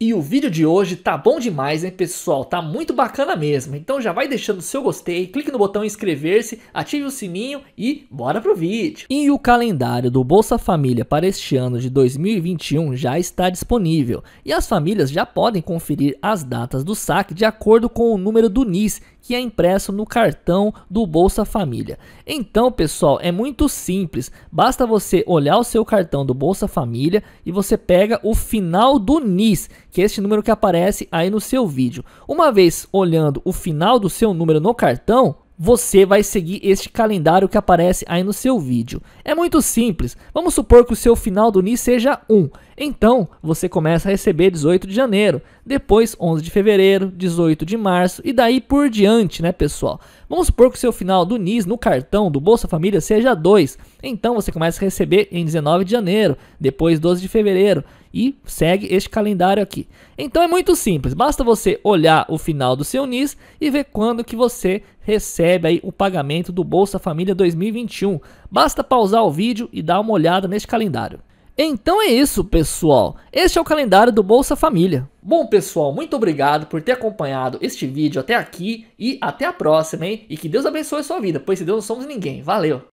E o vídeo de hoje tá bom demais, hein, pessoal? Tá muito bacana mesmo. Então já vai deixando o seu gostei, clique no botão inscrever-se, ative o sininho e bora pro vídeo. E o calendário do Bolsa Família para este ano de 2021 já está disponível. E as famílias já podem conferir as datas do saque de acordo com o número do NIS que é impresso no cartão do Bolsa Família. Então, pessoal, é muito simples. Basta você olhar o seu cartão do Bolsa Família e você pega o final do NIS que é este número que aparece aí no seu vídeo. Uma vez olhando o final do seu número no cartão, você vai seguir este calendário que aparece aí no seu vídeo. É muito simples. Vamos supor que o seu final do NI seja 1. Então, você começa a receber 18 de janeiro, depois 11 de fevereiro, 18 de março e daí por diante, né, pessoal? Vamos supor que o seu final do NIS no cartão do Bolsa Família seja 2. Então, você começa a receber em 19 de janeiro, depois 12 de fevereiro e segue este calendário aqui. Então é muito simples, basta você olhar o final do seu NIS e ver quando que você recebe aí o pagamento do Bolsa Família 2021. Basta pausar o vídeo e dar uma olhada neste calendário. Então é isso, pessoal. Este é o calendário do Bolsa Família. Bom, pessoal, muito obrigado por ter acompanhado este vídeo até aqui e até a próxima, hein? E que Deus abençoe a sua vida, pois se Deus não somos ninguém. Valeu!